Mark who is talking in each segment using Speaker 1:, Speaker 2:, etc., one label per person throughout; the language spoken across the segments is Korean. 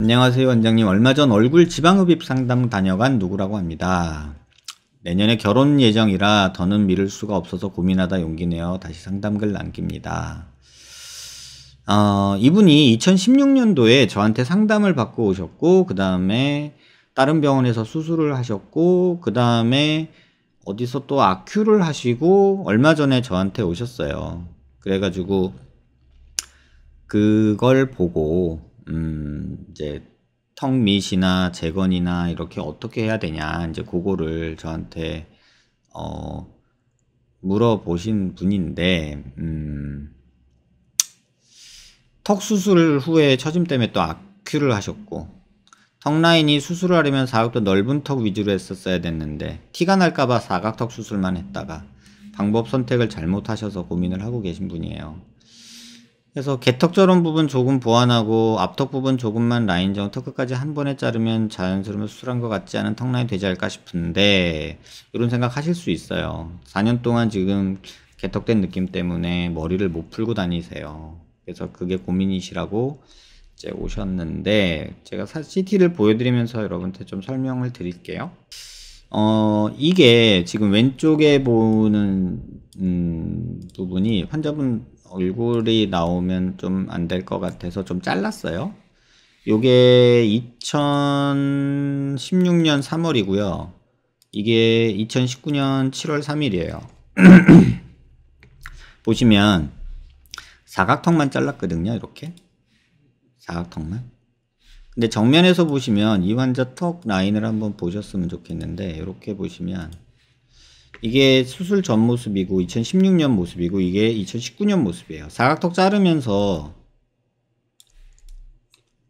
Speaker 1: 안녕하세요 원장님 얼마 전 얼굴 지방흡입 상담 다녀간 누구라고 합니다 내년에 결혼 예정이라 더는 미룰 수가 없어서 고민하다 용기 내어 다시 상담글 남깁니다 어, 이분이 2016년도에 저한테 상담을 받고 오셨고 그 다음에 다른 병원에서 수술을 하셨고 그 다음에 어디서 또 아큐를 하시고 얼마 전에 저한테 오셨어요 그래가지고 그걸 보고 음, 이제 턱밑이나 재건이나 이렇게 어떻게 해야 되냐 이제 그거를 저한테 어 물어보신 분인데 음, 턱 수술 후에 처짐 때문에 또 악큐를 하셨고 턱 라인이 수술을 하려면 사각도 넓은 턱 위주로 했었어야 됐는데 티가 날까봐 사각턱 수술만 했다가 방법 선택을 잘못하셔서 고민을 하고 계신 분이에요. 그래서 개턱처럼 부분 조금 보완하고 앞턱 부분 조금만 라인 정 턱끝까지 한 번에 자르면 자연스러운 수술한 것 같지 않은 턱 라인 되지 않을까 싶은데 이런 생각 하실 수 있어요 4년 동안 지금 개턱된 느낌 때문에 머리를 못 풀고 다니세요 그래서 그게 고민이시라고 이제 오셨는데 제가 CT를 보여드리면서 여러분한테 좀 설명을 드릴게요 어 이게 지금 왼쪽에 보는 음, 부분이 환자분 얼굴이 나오면 좀 안 될 것 같아서 좀 잘랐어요. 요게 2016년 3월이고요. 이게 2019년 7월 3일이에요. 보시면 사각턱만 잘랐거든요. 이렇게. 사각턱만. 근데 정면에서 보시면 이 환자 턱 라인을 한번 보셨으면 좋겠는데 이렇게 보시면 이게 수술 전 모습이고 2016년 모습이고 이게 2019년 모습이에요. 사각턱 자르면서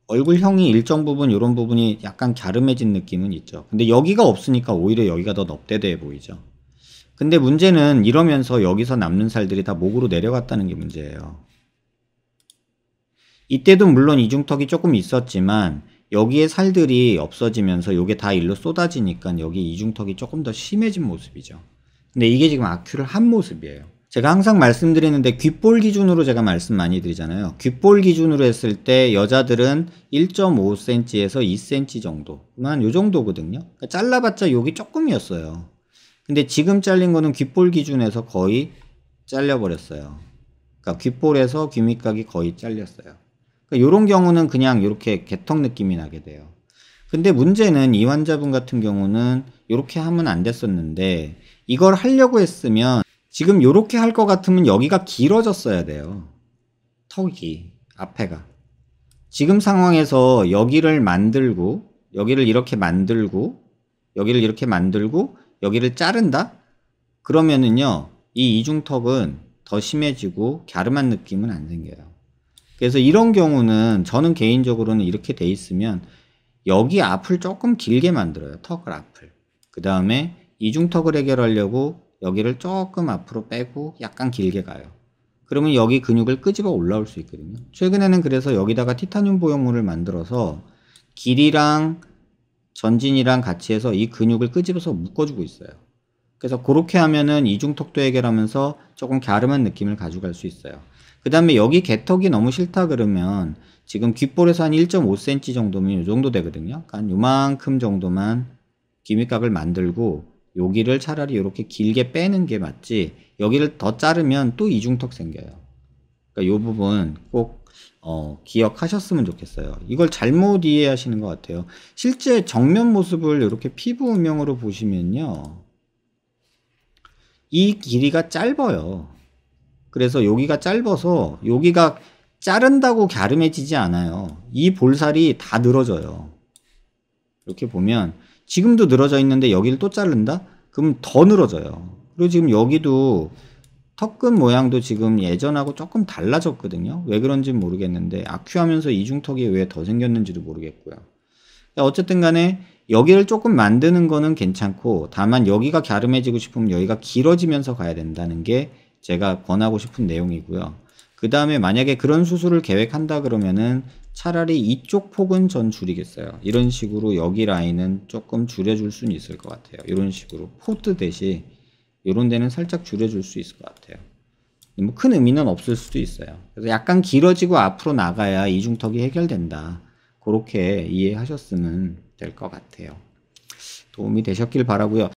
Speaker 1: 얼굴형이 일정 부분 이런 부분이 약간 갸름해진 느낌은 있죠. 근데 여기가 없으니까 오히려 여기가 더 넙대대해 보이죠. 근데 문제는 이러면서 여기서 남는 살들이 다 목으로 내려갔다는 게 문제예요. 이때도 물론 이중턱이 조금 있었지만 여기에 살들이 없어지면서 이게 다 일로 쏟아지니까 여기 이중턱이 조금 더 심해진 모습이죠. 근데 이게 지금 아큐를 한 모습이에요. 제가 항상 말씀드리는데 귓볼 기준으로 제가 말씀 많이 드리잖아요. 귓볼 기준으로 했을 때 여자들은 1.5cm에서 2cm 정도만 요 정도거든요. 그러니까 잘라봤자 여기 조금이었어요. 근데 지금 잘린 거는 귓볼 기준에서 거의 잘려버렸어요. 그러니까 귓볼에서 귀밑각이 거의 잘렸어요. 그러니까 이런 경우는 그냥 이렇게 개턱 느낌이 나게 돼요. 근데 문제는 이 환자분 같은 경우는 이렇게 하면 안 됐었는데 이걸 하려고 했으면 지금 이렇게 할 것 같으면 여기가 길어졌어야 돼요. 턱이 앞에가 지금 상황에서 여기를 만들고 여기를 이렇게 만들고 여기를 이렇게 만들고 여기를 자른다 그러면은요 이 이중턱은 더 심해지고 갸름한 느낌은 안 생겨요. 그래서 이런 경우는 저는 개인적으로는 이렇게 돼 있으면 여기 앞을 조금 길게 만들어요. 턱을 앞을. 그 다음에 이중턱을 해결하려고 여기를 조금 앞으로 빼고 약간 길게 가요. 그러면 여기 근육을 끄집어 올라올 수 있거든요. 최근에는 그래서 여기다가 티타늄 보형물을 만들어서 길이랑 전진이랑 같이 해서 이 근육을 끄집어서 묶어주고 있어요. 그래서 그렇게 하면은 이중턱도 해결하면서 조금 갸름한 느낌을 가져갈 수 있어요. 그 다음에 여기 개턱이 너무 싫다 그러면 지금 귓볼에서 한 1.5cm 정도면 이 정도 되거든요. 그러니까 한 요만큼 정도만 기믹각을 만들고 여기를 차라리 이렇게 길게 빼는 게 맞지 여기를 더 자르면 또 이중턱 생겨요. 그러니까 이 부분 꼭 어, 기억하셨으면 좋겠어요. 이걸 잘못 이해하시는 것 같아요. 실제 정면 모습을 이렇게 피부 음영으로 보시면요. 이 길이가 짧아요. 그래서 여기가 짧아서 여기가 자른다고 갸름해지지 않아요. 이 볼살이 다 늘어져요. 이렇게 보면 지금도 늘어져 있는데 여기를 또 자른다? 그럼 더 늘어져요. 그리고 지금 여기도 턱끝 모양도 지금 예전하고 조금 달라졌거든요. 왜 그런지 모르겠는데 아큐하면서 이중턱이 왜 더 생겼는지도 모르겠고요. 그러니까 어쨌든 간에 여기를 조금 만드는 거는 괜찮고 다만 여기가 갸름해지고 싶으면 여기가 길어지면서 가야 된다는 게 제가 권하고 싶은 내용이고요. 그 다음에 만약에 그런 수술을 계획한다 그러면은 차라리 이쪽 폭은 전 줄이겠어요. 이런 식으로 여기 라인은 조금 줄여줄 수는 있을 것 같아요. 이런 식으로 포트 대신 이런 데는 살짝 줄여줄 수 있을 것 같아요. 뭐큰 의미는 없을 수도 있어요. 그래서 약간 길어지고 앞으로 나가야 이중턱이 해결된다. 그렇게 이해하셨으면 될 것 같아요. 도움이 되셨길 바라고요.